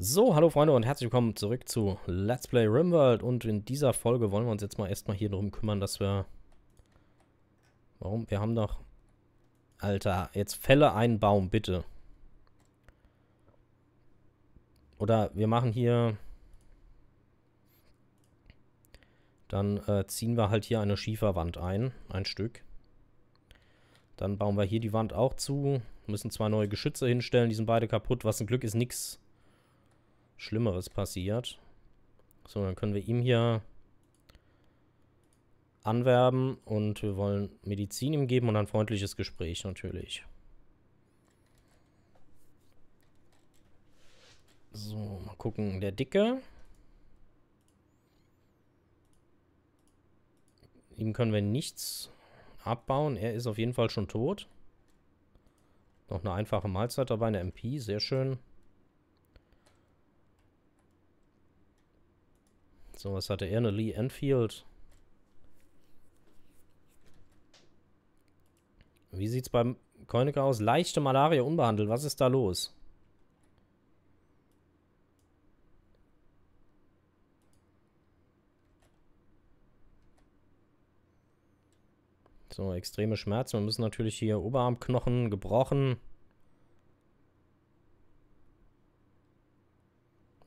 So, hallo Freunde und herzlich willkommen zurück zu Let's Play RimWorld und in dieser Folge wollen wir uns jetzt mal erstmal hier drum kümmern, dass wir... Warum? Wir haben doch... Alter, jetzt fälle einen Baum, bitte. Oder wir machen hier... Dann äh, ziehen wir halt hier eine Schieferwand ein, ein Stück. Dann bauen wir hier die Wand auch zu, müssen zwei neue Geschütze hinstellen, die sind beide kaputt. Was ein Glück ist, nichts Schlimmeres passiert. So, dann können wir ihm hier anwerben und wir wollen Medizin ihm geben und ein freundliches Gespräch natürlich. So, mal gucken. Der Dicke. Ihm können wir nichts abbauen. Er ist auf jeden Fall schon tot. Noch eine einfache Mahlzeit dabei, eine MP, sehr schön. So, was hatte er? Eine Lee Enfield. Wie sieht's beim Koiniker aus? Leichte Malaria unbehandelt. Was ist da los? So, extreme Schmerzen. Wir müssen natürlich hier Oberarmknochen gebrochen.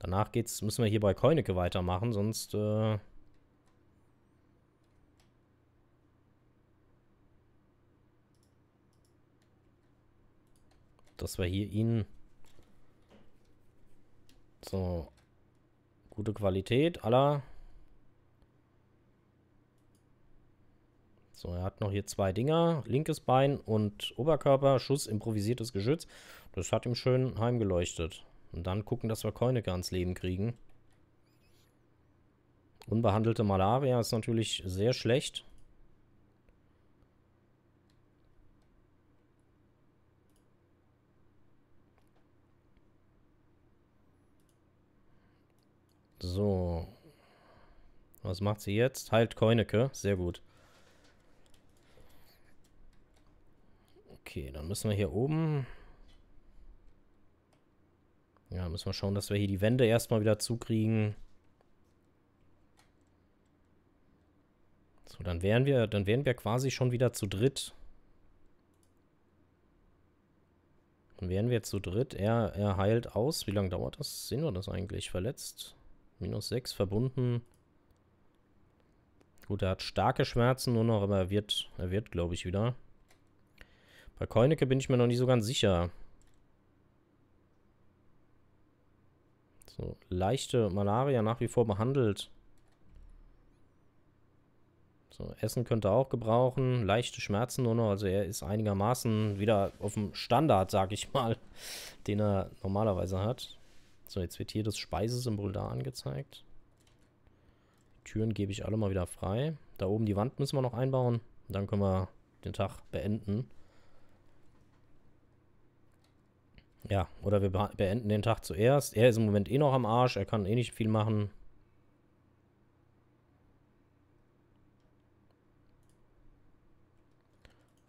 Danach geht's, müssen wir hier bei Koinecke weitermachen, sonst... Äh dass wir hier ihn... So. Gute Qualität, aller. So, er hat noch hier zwei Dinger. Linkes Bein und Oberkörper, Schuss, improvisiertes Geschütz. Das hat ihm schön heimgeleuchtet. Und dann gucken, dass wir Koineke ans Leben kriegen. Unbehandelte Malaria ist natürlich sehr schlecht. So. Was macht sie jetzt? Heilt Koineke. Sehr gut. Okay, dann müssen wir hier oben ja, müssen wir schauen, dass wir hier die Wände erstmal wieder zukriegen. So, dann wären wir, dann wären wir quasi schon wieder zu dritt. Dann wären wir zu dritt. Er, er heilt aus. Wie lange dauert das? Sehen wir das eigentlich? Verletzt. Minus 6, verbunden. Gut, er hat starke Schmerzen nur noch, aber er wird, er wird, glaube ich, wieder. Bei Koinecke bin ich mir noch nicht so ganz sicher. So, leichte Malaria nach wie vor behandelt. So, Essen könnte er auch gebrauchen. Leichte Schmerzen nur noch. Also er ist einigermaßen wieder auf dem Standard, sag ich mal, den er normalerweise hat. So, jetzt wird hier das Speisesymbol da angezeigt. Die Türen gebe ich alle mal wieder frei. Da oben die Wand müssen wir noch einbauen. Dann können wir den Tag beenden. Ja, oder wir beenden den Tag zuerst. Er ist im Moment eh noch am Arsch, er kann eh nicht viel machen.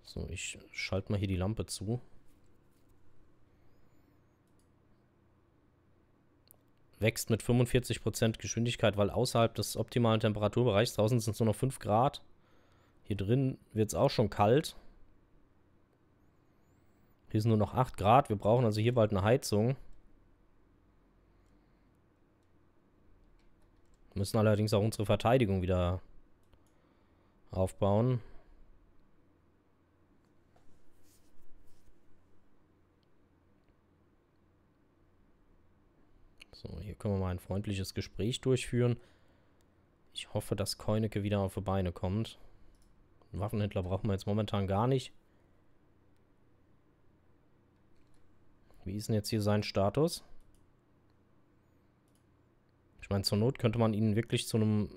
So, ich schalte mal hier die Lampe zu. Wächst mit 45% Geschwindigkeit, weil außerhalb des optimalen Temperaturbereichs, draußen sind es nur noch 5 Grad. Hier drin wird es auch schon kalt. Hier sind nur noch 8 Grad. Wir brauchen also hier bald eine Heizung. müssen allerdings auch unsere Verteidigung wieder aufbauen. So, hier können wir mal ein freundliches Gespräch durchführen. Ich hoffe, dass Keuneke wieder auf die Beine kommt. Einen Waffenhändler brauchen wir jetzt momentan gar nicht. Wie ist denn jetzt hier sein Status? Ich meine, zur Not könnte man ihn wirklich zu einem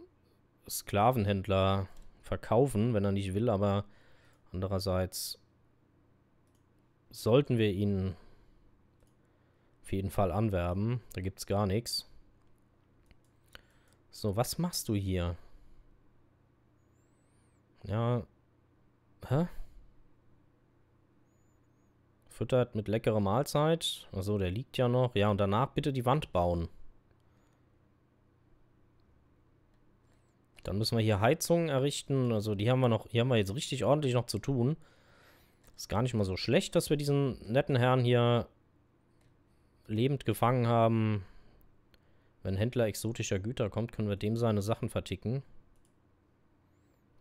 Sklavenhändler verkaufen, wenn er nicht will, aber andererseits sollten wir ihn auf jeden Fall anwerben. Da gibt es gar nichts. So, was machst du hier? Ja. Hä? Füttert mit leckerer Mahlzeit. Achso, der liegt ja noch. Ja, und danach bitte die Wand bauen. Dann müssen wir hier Heizungen errichten. Also die haben wir noch, hier haben wir jetzt richtig ordentlich noch zu tun. Ist gar nicht mal so schlecht, dass wir diesen netten Herrn hier lebend gefangen haben. Wenn Händler exotischer Güter kommt, können wir dem seine Sachen verticken.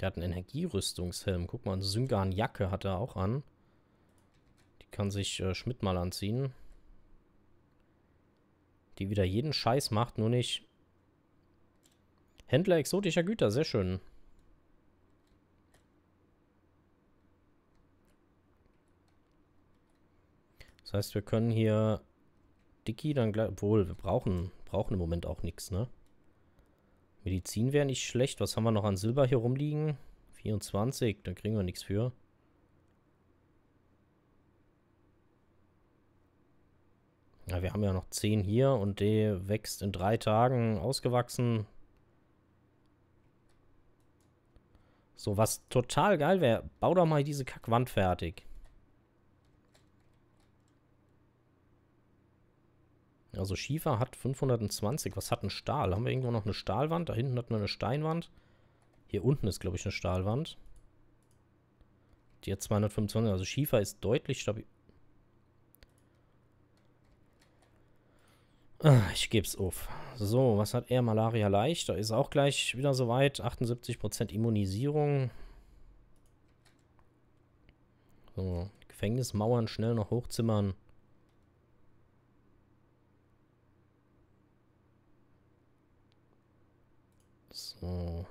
Der hat einen Energierüstungshelm. Guck mal, eine Syngan-Jacke hat er auch an. Kann sich äh, Schmidt mal anziehen. Die wieder jeden Scheiß macht, nur nicht. Händler exotischer Güter, sehr schön. Das heißt, wir können hier Dicky dann gleich... Obwohl, wir brauchen, brauchen im Moment auch nichts, ne? Medizin wäre nicht schlecht. Was haben wir noch an Silber hier rumliegen? 24, da kriegen wir nichts für. Ja, wir haben ja noch 10 hier und der wächst in drei Tagen ausgewachsen. So, was total geil wäre, bau doch mal diese Kackwand fertig. Also Schiefer hat 520. Was hat ein Stahl? Haben wir irgendwo noch eine Stahlwand? Da hinten hat man eine Steinwand. Hier unten ist, glaube ich, eine Stahlwand. Die hat 225. Also Schiefer ist deutlich stabil. Ah, ich geb's auf. So, was hat er? Malaria leicht. Da ist auch gleich wieder soweit. 78% Immunisierung. So, Gefängnismauern schnell noch hochzimmern. So.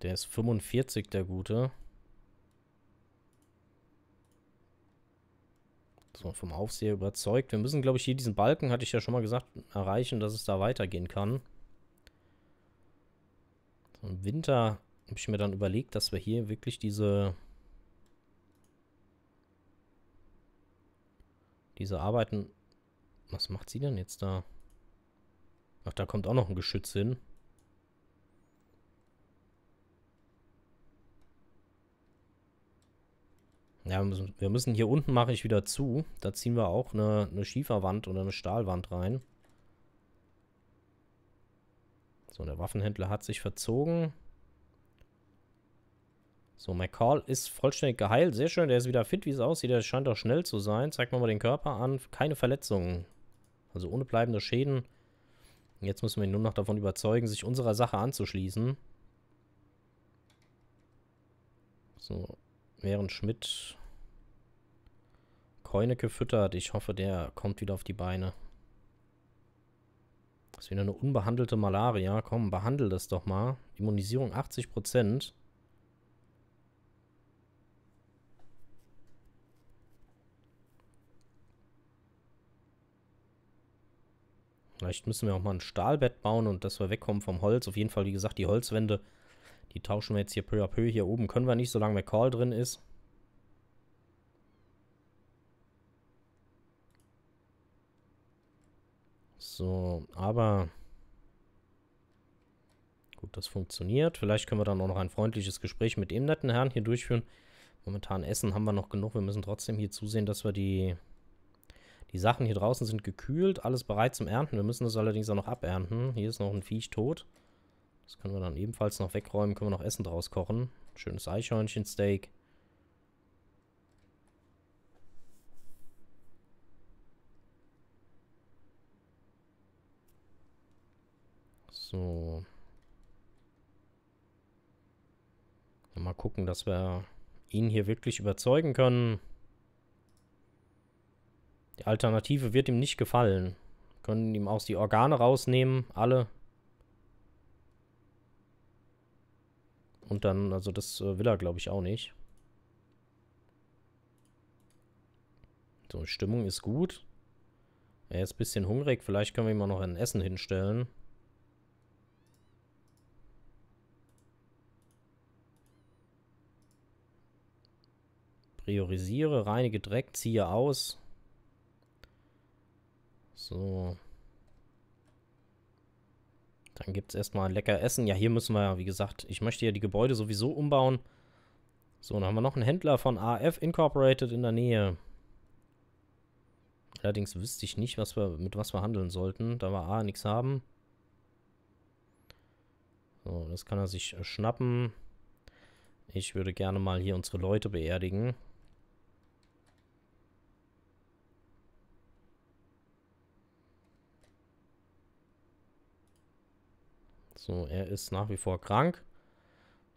Der ist 45, der Gute. so vom Aufseher überzeugt. Wir müssen, glaube ich, hier diesen Balken, hatte ich ja schon mal gesagt, erreichen, dass es da weitergehen kann. So im Winter habe ich mir dann überlegt, dass wir hier wirklich diese... Diese Arbeiten... Was macht sie denn jetzt da? Ach, da kommt auch noch ein Geschütz hin. Ja, wir müssen hier unten mache ich wieder zu. Da ziehen wir auch eine, eine Schieferwand oder eine Stahlwand rein. So, der Waffenhändler hat sich verzogen. So, McCall ist vollständig geheilt. Sehr schön, der ist wieder fit, wie es aussieht. Der scheint auch schnell zu sein. Zeigt mal den Körper an. Keine Verletzungen. Also ohne bleibende Schäden. Jetzt müssen wir ihn nur noch davon überzeugen, sich unserer Sache anzuschließen. So, während Schmidt Keuneke füttert. Ich hoffe, der kommt wieder auf die Beine. Das ist wieder eine unbehandelte Malaria. Komm, behandel das doch mal. Immunisierung 80 Vielleicht müssen wir auch mal ein Stahlbett bauen und dass wir wegkommen vom Holz. Auf jeden Fall, wie gesagt, die Holzwände die tauschen wir jetzt hier peu à peu. Hier oben können wir nicht, solange McCall drin ist. So, aber... Gut, das funktioniert. Vielleicht können wir dann auch noch ein freundliches Gespräch mit dem netten Herrn hier durchführen. Momentan Essen haben wir noch genug. Wir müssen trotzdem hier zusehen, dass wir die, die Sachen hier draußen sind gekühlt. Alles bereit zum Ernten. Wir müssen das allerdings auch noch abernten. Hier ist noch ein Viech tot. Das können wir dann ebenfalls noch wegräumen. Können wir noch Essen draus kochen. Schönes Eichhörnchensteak. So. Mal gucken, dass wir ihn hier wirklich überzeugen können. Die Alternative wird ihm nicht gefallen. können ihm auch die Organe rausnehmen, alle. Und dann, also das äh, will er, glaube ich, auch nicht. So, Stimmung ist gut. Er ist ein bisschen hungrig. Vielleicht können wir ihm auch noch ein Essen hinstellen. Priorisiere, reinige Dreck, ziehe aus. So. Dann gibt es erstmal lecker Essen. Ja, hier müssen wir, ja, wie gesagt, ich möchte ja die Gebäude sowieso umbauen. So, dann haben wir noch einen Händler von AF Incorporated in der Nähe. Allerdings wüsste ich nicht, was wir, mit was wir handeln sollten, da wir A nichts haben. So, das kann er sich schnappen. Ich würde gerne mal hier unsere Leute beerdigen. So, er ist nach wie vor krank.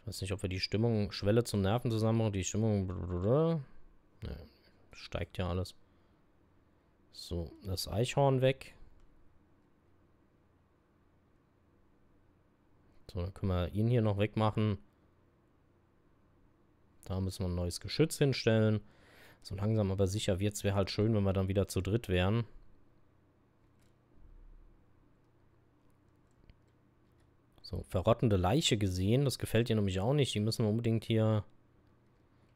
Ich weiß nicht, ob wir die Stimmung, Schwelle zum Nervenzusammenbruch, die Stimmung, blablabla. Ne, steigt ja alles. So, das Eichhorn weg. So, dann können wir ihn hier noch wegmachen. Da müssen wir ein neues Geschütz hinstellen. So langsam aber sicher wird es, wäre halt schön, wenn wir dann wieder zu dritt wären. So, verrottende Leiche gesehen. Das gefällt ihr nämlich auch nicht. Die müssen wir unbedingt hier...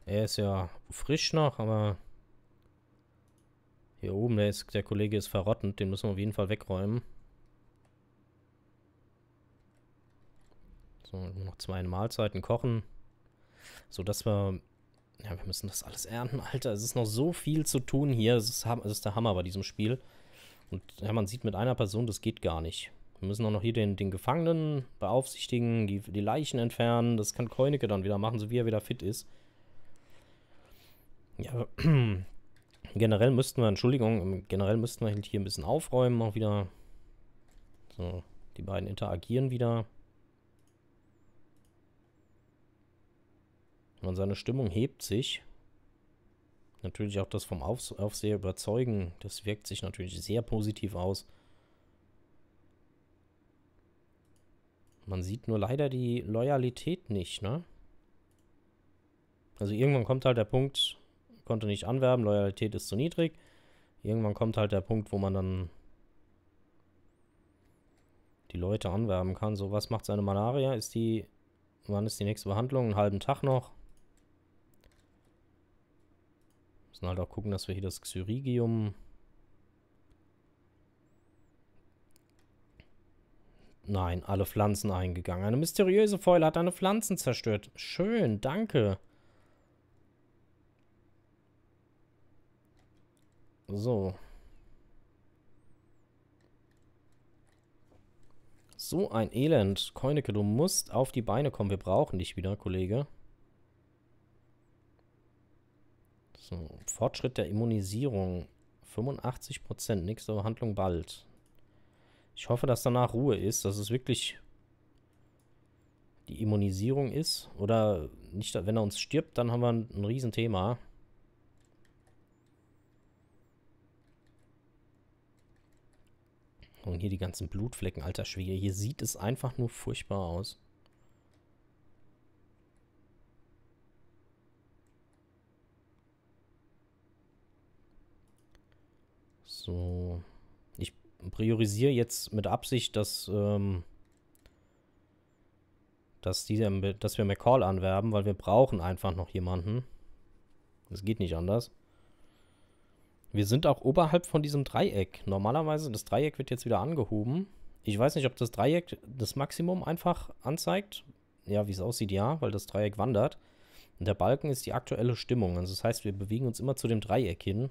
Er ist ja frisch noch, aber... Hier oben, der, ist, der Kollege ist verrottend. Den müssen wir auf jeden Fall wegräumen. So, nur noch zwei Mahlzeiten kochen. So, dass wir... Ja, wir müssen das alles ernten, Alter. Es ist noch so viel zu tun hier. Es ist, es ist der Hammer bei diesem Spiel. Und ja, man sieht mit einer Person, das geht gar nicht. Wir müssen auch noch hier den, den Gefangenen beaufsichtigen, die, die Leichen entfernen. Das kann Koinecke dann wieder machen, so wie er wieder fit ist. Ja, generell müssten wir, Entschuldigung, generell müssten wir halt hier ein bisschen aufräumen, auch wieder. So, die beiden interagieren wieder. Und seine Stimmung hebt sich. Natürlich auch das vom Aufseher überzeugen, das wirkt sich natürlich sehr positiv aus. Man sieht nur leider die Loyalität nicht, ne? Also irgendwann kommt halt der Punkt, konnte nicht anwerben, Loyalität ist zu niedrig. Irgendwann kommt halt der Punkt, wo man dann die Leute anwerben kann. So, was macht seine Malaria? Ist die, wann ist die nächste Behandlung? Einen halben Tag noch. Müssen halt auch gucken, dass wir hier das Xyrigium Nein, alle Pflanzen eingegangen. Eine mysteriöse Fäule hat deine Pflanzen zerstört. Schön, danke. So. So ein Elend. Koineke, du musst auf die Beine kommen. Wir brauchen dich wieder, Kollege. So, Fortschritt der Immunisierung. 85%, nächste Behandlung bald. Ich hoffe, dass danach Ruhe ist, dass es wirklich die Immunisierung ist. Oder nicht, wenn er uns stirbt, dann haben wir ein, ein Riesenthema. Und hier die ganzen Blutflecken, alter Schwede. Hier sieht es einfach nur furchtbar aus. So priorisiere jetzt mit Absicht, dass, ähm, dass, dieser, ähm, dass wir McCall anwerben, weil wir brauchen einfach noch jemanden. Es geht nicht anders. Wir sind auch oberhalb von diesem Dreieck. Normalerweise, das Dreieck wird jetzt wieder angehoben. Ich weiß nicht, ob das Dreieck das Maximum einfach anzeigt. Ja, wie es aussieht, ja, weil das Dreieck wandert. Und der Balken ist die aktuelle Stimmung. Also das heißt, wir bewegen uns immer zu dem Dreieck hin.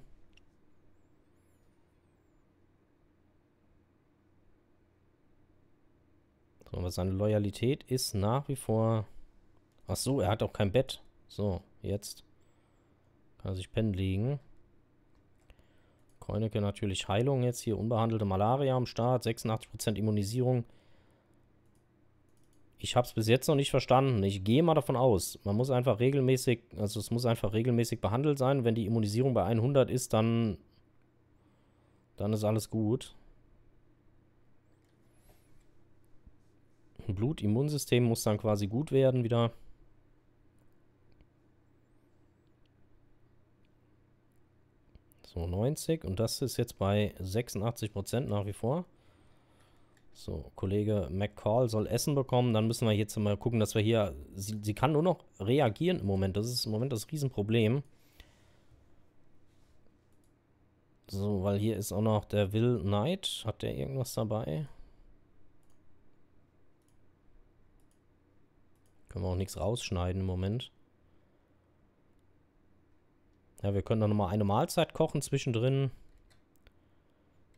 aber seine Loyalität ist nach wie vor... Ach so, er hat auch kein Bett. So, jetzt kann er sich pennen liegen. Koinecke natürlich Heilung jetzt hier. Unbehandelte Malaria am Start. 86% Immunisierung. Ich habe es bis jetzt noch nicht verstanden. Ich gehe mal davon aus. Man muss einfach regelmäßig, also es muss einfach regelmäßig behandelt sein. Wenn die Immunisierung bei 100 ist, dann, dann ist alles gut. Blut, Immunsystem muss dann quasi gut werden wieder. So, 90. Und das ist jetzt bei 86% nach wie vor. So, Kollege McCall soll Essen bekommen. Dann müssen wir jetzt mal gucken, dass wir hier... Sie, sie kann nur noch reagieren im Moment. Das ist im Moment das Riesenproblem. So, weil hier ist auch noch der Will Knight. Hat der irgendwas dabei? Können wir auch nichts rausschneiden im Moment. Ja, wir können dann nochmal eine Mahlzeit kochen zwischendrin.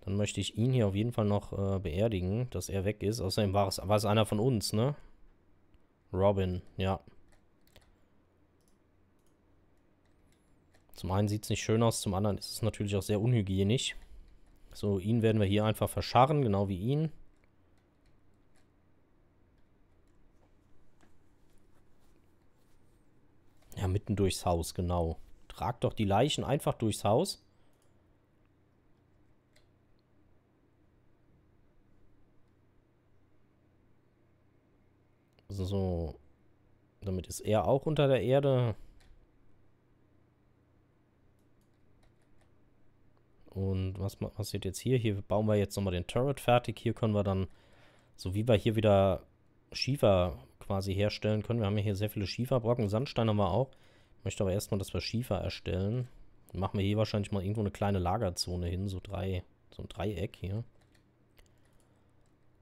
Dann möchte ich ihn hier auf jeden Fall noch äh, beerdigen, dass er weg ist. Außerdem war es, war es einer von uns, ne? Robin, ja. Zum einen sieht es nicht schön aus, zum anderen ist es natürlich auch sehr unhygienisch. So, ihn werden wir hier einfach verscharren, genau wie ihn. Ja, mitten durchs Haus, genau. Trag doch die Leichen einfach durchs Haus. Also so. Damit ist er auch unter der Erde. Und was passiert jetzt hier? Hier bauen wir jetzt nochmal den Turret fertig. Hier können wir dann, so wie wir hier wieder Schiefer quasi herstellen können. Wir haben hier sehr viele Schieferbrocken. Sandstein haben wir auch. Ich möchte aber erstmal, dass wir Schiefer erstellen. Dann machen wir hier wahrscheinlich mal irgendwo eine kleine Lagerzone hin. So drei, so ein Dreieck hier.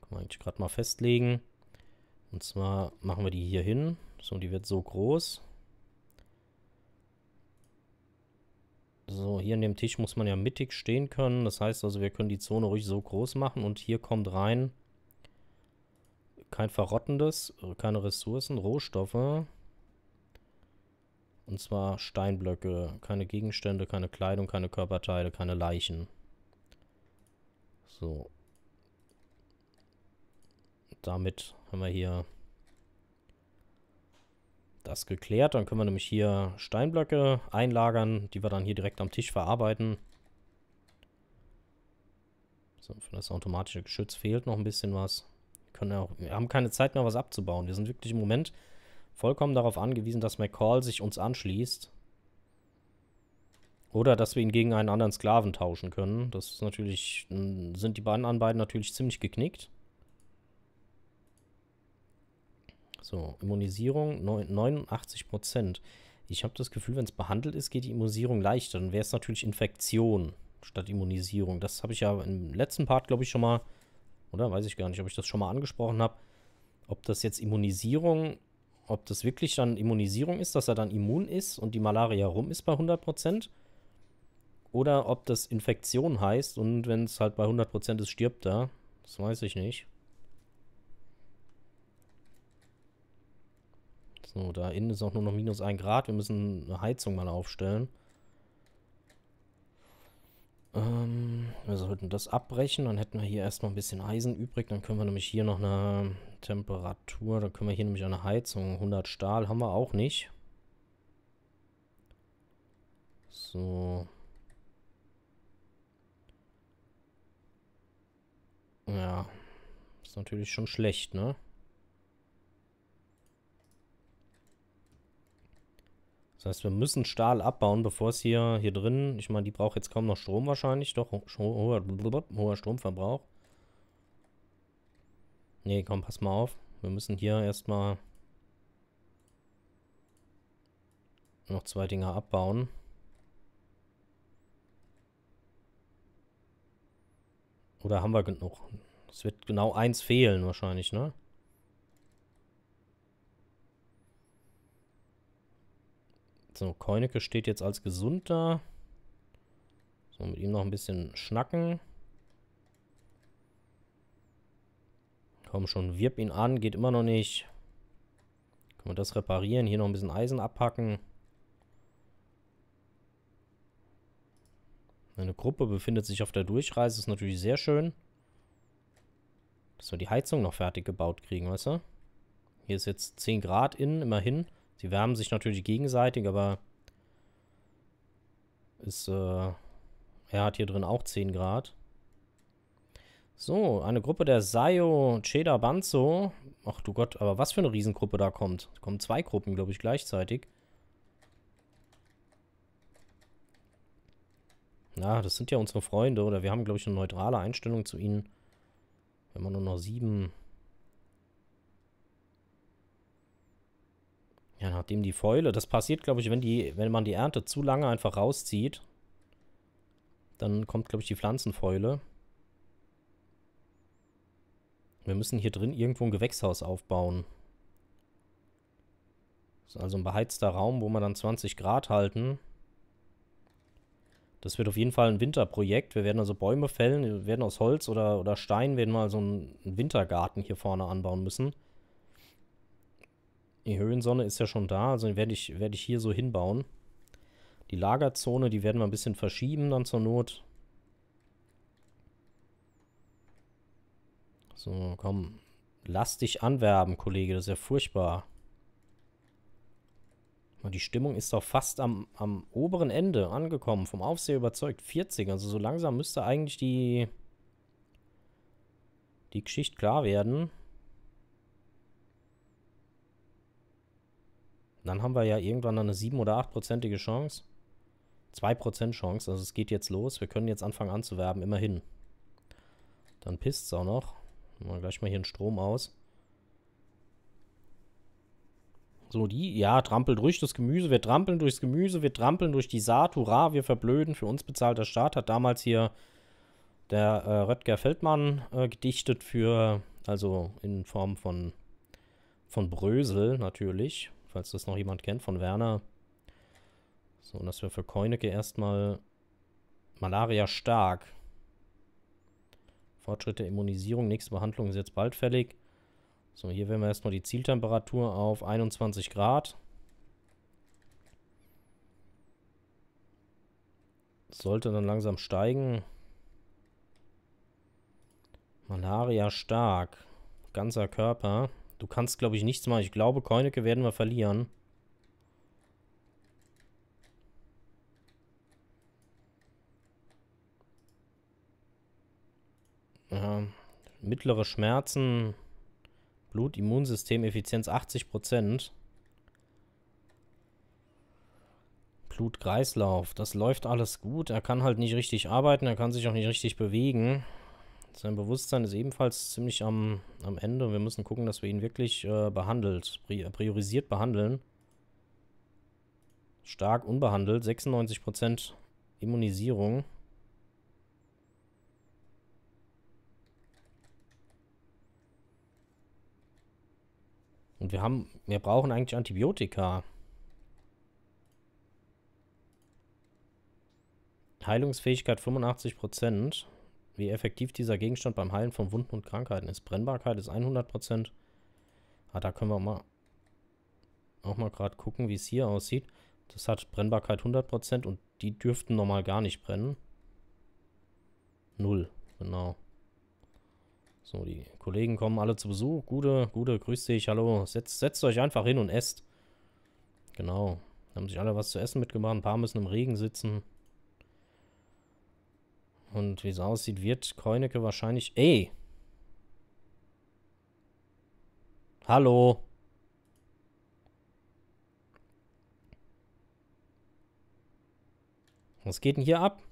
Kann man eigentlich gerade mal festlegen. Und zwar machen wir die hier hin. So, die wird so groß. So, hier an dem Tisch muss man ja mittig stehen können. Das heißt also, wir können die Zone ruhig so groß machen. Und hier kommt rein kein Verrottendes, keine Ressourcen, Rohstoffe. Und zwar Steinblöcke, keine Gegenstände, keine Kleidung, keine Körperteile, keine Leichen. So. Damit haben wir hier das geklärt. Dann können wir nämlich hier Steinblöcke einlagern, die wir dann hier direkt am Tisch verarbeiten. So, für das automatische Geschütz fehlt noch ein bisschen was können auch, wir haben keine Zeit mehr, was abzubauen. Wir sind wirklich im Moment vollkommen darauf angewiesen, dass McCall sich uns anschließt. Oder dass wir ihn gegen einen anderen Sklaven tauschen können. Das ist natürlich, sind die beiden an beiden natürlich ziemlich geknickt. So, Immunisierung 89 Ich habe das Gefühl, wenn es behandelt ist, geht die Immunisierung leichter. Dann wäre es natürlich Infektion statt Immunisierung. Das habe ich ja im letzten Part, glaube ich, schon mal oder? Weiß ich gar nicht, ob ich das schon mal angesprochen habe. Ob das jetzt Immunisierung, ob das wirklich dann Immunisierung ist, dass er dann immun ist und die Malaria rum ist bei 100 Prozent. Oder ob das Infektion heißt und wenn es halt bei 100 Prozent ist, stirbt er. Das weiß ich nicht. So, da innen ist auch nur noch minus 1 Grad. Wir müssen eine Heizung mal aufstellen. Ähm, wir sollten das abbrechen, dann hätten wir hier erstmal ein bisschen Eisen übrig, dann können wir nämlich hier noch eine Temperatur, dann können wir hier nämlich eine Heizung, 100 Stahl haben wir auch nicht. So. Ja, ist natürlich schon schlecht, ne? Das heißt, wir müssen Stahl abbauen, bevor es hier, hier drin, ich meine, die braucht jetzt kaum noch Strom wahrscheinlich, doch, hoher, hoher Stromverbrauch. Nee, komm, pass mal auf. Wir müssen hier erstmal noch zwei Dinger abbauen. Oder haben wir genug? Es wird genau eins fehlen wahrscheinlich, ne? So, Koinecke steht jetzt als gesund da. So, mit ihm noch ein bisschen schnacken. Komm schon, wirb ihn an, geht immer noch nicht. Kann man das reparieren? Hier noch ein bisschen Eisen abpacken. Eine Gruppe befindet sich auf der Durchreise, ist natürlich sehr schön. Dass wir die Heizung noch fertig gebaut kriegen, weißt du? Hier ist jetzt 10 Grad innen, immerhin. Sie wärmen sich natürlich gegenseitig, aber ist, äh, er hat hier drin auch 10 Grad. So, eine Gruppe der Sayo Cheda Banzo. Ach du Gott, aber was für eine Riesengruppe da kommt. Es kommen zwei Gruppen, glaube ich, gleichzeitig. Na, ja, das sind ja unsere Freunde, oder wir haben, glaube ich, eine neutrale Einstellung zu ihnen. Wenn man nur noch sieben Ja, nachdem die Fäule, das passiert, glaube ich, wenn, die, wenn man die Ernte zu lange einfach rauszieht, dann kommt, glaube ich, die Pflanzenfäule. Wir müssen hier drin irgendwo ein Gewächshaus aufbauen. Das ist also ein beheizter Raum, wo wir dann 20 Grad halten. Das wird auf jeden Fall ein Winterprojekt. Wir werden also Bäume fällen, wir werden aus Holz oder, oder Stein, werden mal so einen Wintergarten hier vorne anbauen müssen. Die Höhensonne ist ja schon da, also werde ich, werd ich hier so hinbauen. Die Lagerzone, die werden wir ein bisschen verschieben dann zur Not. So, komm. Lass dich anwerben, Kollege, das ist ja furchtbar. Die Stimmung ist doch fast am, am oberen Ende angekommen, vom Aufseher überzeugt. 40, also so langsam müsste eigentlich die, die Geschichte klar werden. Ja. dann haben wir ja irgendwann eine 7- oder 8-prozentige Chance. 2% Chance, also es geht jetzt los. Wir können jetzt anfangen anzuwerben, immerhin. Dann pisst es auch noch. Mal gleich mal hier einen Strom aus. So, die, ja, trampelt durch das Gemüse. Wir trampeln durchs Gemüse, wir trampeln durch die Saat. Hurra, wir verblöden. Für uns bezahlt der Staat. Hat damals hier der äh, Röttger Feldmann äh, gedichtet für, also in Form von, von Brösel natürlich falls das noch jemand kennt von Werner. So, und das wäre für Koinecke erstmal Malaria stark. Fortschritt der Immunisierung, nächste Behandlung ist jetzt bald fällig. So, hier werden wir erstmal die Zieltemperatur auf 21 Grad. Sollte dann langsam steigen. Malaria stark. Ganzer Körper. Du kannst, glaube ich, nichts machen. Ich glaube, Koineke werden wir verlieren. Ja, mittlere Schmerzen, Blut, Immunsystem, Effizienz 80%. Blutkreislauf, das läuft alles gut. Er kann halt nicht richtig arbeiten, er kann sich auch nicht richtig bewegen. Sein Bewusstsein ist ebenfalls ziemlich am, am Ende. Wir müssen gucken, dass wir ihn wirklich äh, behandelt, priorisiert behandeln. Stark unbehandelt, 96% Immunisierung. Und wir haben, wir brauchen eigentlich Antibiotika. Heilungsfähigkeit 85%. Wie effektiv dieser Gegenstand beim Heilen von Wunden und Krankheiten ist. Brennbarkeit ist 100%. Ah, da können wir mal auch mal gerade gucken, wie es hier aussieht. Das hat Brennbarkeit 100% und die dürften normal gar nicht brennen. Null, genau. So, die Kollegen kommen alle zu Besuch. Gute, gute, grüß dich, hallo. Setz, setzt euch einfach hin und esst. Genau. Haben sich alle was zu essen mitgemacht. Ein paar müssen im Regen sitzen. Und wie es aussieht, wird Keuneke wahrscheinlich... Ey! Hallo! Was geht denn hier ab?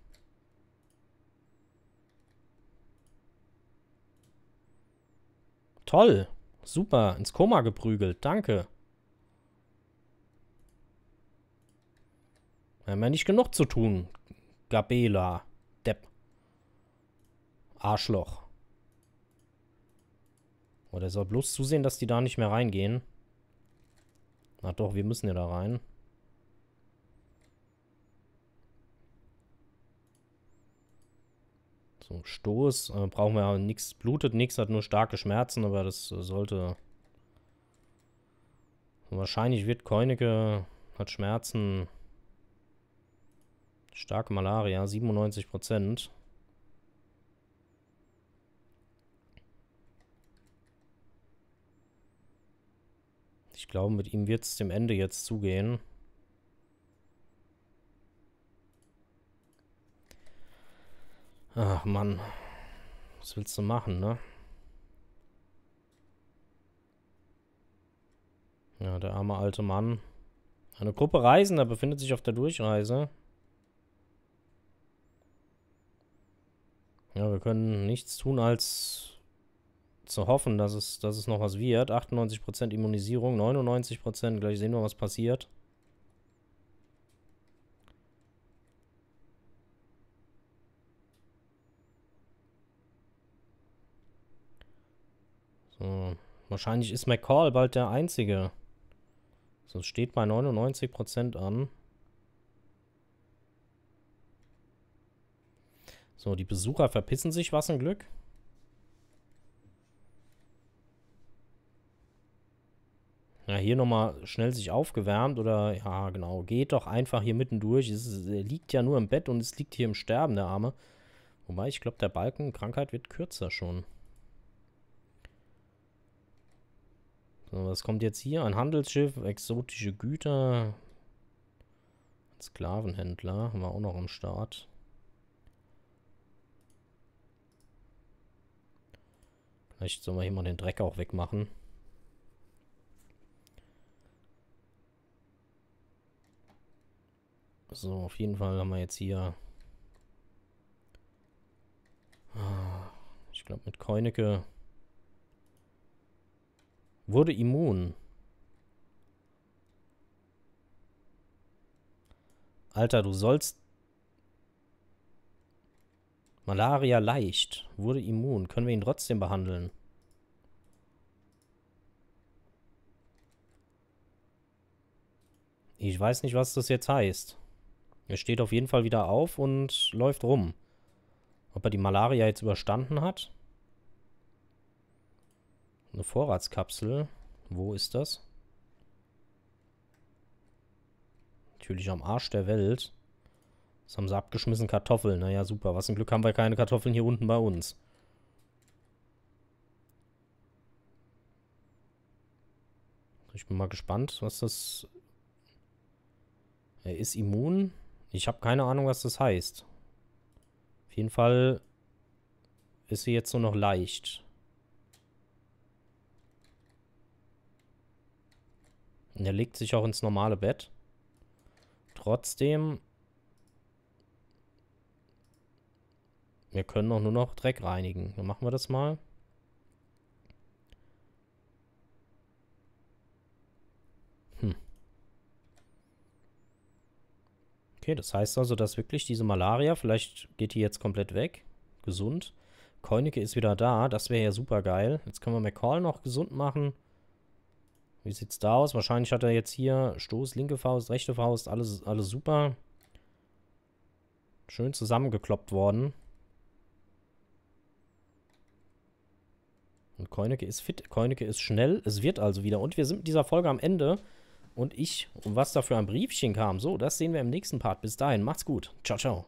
Toll. Super. Ins Koma geprügelt. Danke. Wir haben ja nicht genug zu tun. Gabela. Depp. Arschloch. Oh, der soll bloß zusehen, dass die da nicht mehr reingehen. Na doch, wir müssen ja da rein. So, Stoß. Äh, brauchen wir nichts. Blutet nichts, hat nur starke Schmerzen, aber das äh, sollte... Wahrscheinlich wird Koinige hat Schmerzen. Starke Malaria, 97 Prozent. glaube, mit ihm wird es dem Ende jetzt zugehen. Ach Mann, was willst du machen, ne? Ja, der arme alte Mann. Eine Gruppe Reisender befindet sich auf der Durchreise. Ja, wir können nichts tun, als zu hoffen, dass es, dass es noch was wird. 98% Immunisierung, 99%, gleich sehen wir, was passiert. So, wahrscheinlich ist McCall bald der Einzige. So, es steht bei 99% an. So, die Besucher verpissen sich, was ein Glück. ja, hier nochmal schnell sich aufgewärmt oder ja, genau, geht doch einfach hier mitten durch. Es, er liegt ja nur im Bett und es liegt hier im Sterben, der Arme. Wobei, ich glaube, der Balkenkrankheit wird kürzer schon. So, was kommt jetzt hier? Ein Handelsschiff, exotische Güter. Sklavenhändler haben wir auch noch am Start. Vielleicht sollen wir hier mal den Dreck auch wegmachen. So, auf jeden Fall haben wir jetzt hier... Ah, ich glaube, mit Koinecke wurde immun. Alter, du sollst... Malaria leicht, wurde immun. Können wir ihn trotzdem behandeln? Ich weiß nicht, was das jetzt heißt. Er steht auf jeden Fall wieder auf und läuft rum. Ob er die Malaria jetzt überstanden hat? Eine Vorratskapsel. Wo ist das? Natürlich am Arsch der Welt. Was haben sie abgeschmissen? Kartoffeln. Naja, super. Was ein Glück haben wir keine Kartoffeln hier unten bei uns. Ich bin mal gespannt, was das... Er ist immun. Ich habe keine Ahnung, was das heißt. Auf jeden Fall ist sie jetzt nur noch leicht. Und er legt sich auch ins normale Bett. Trotzdem... Wir können auch nur noch Dreck reinigen. Dann machen wir das mal. Okay, das heißt also, dass wirklich diese Malaria, vielleicht geht die jetzt komplett weg, gesund. Koinige ist wieder da, das wäre ja super geil. Jetzt können wir McCall noch gesund machen. Wie sieht's da aus? Wahrscheinlich hat er jetzt hier Stoß, linke Faust, rechte Faust, alles, alles super. Schön zusammengekloppt worden. Und Koinecke ist fit, Koinecke ist schnell, es wird also wieder. Und wir sind mit dieser Folge am Ende und ich und was da für ein Briefchen kam. So, das sehen wir im nächsten Part. Bis dahin, macht's gut. Ciao, ciao.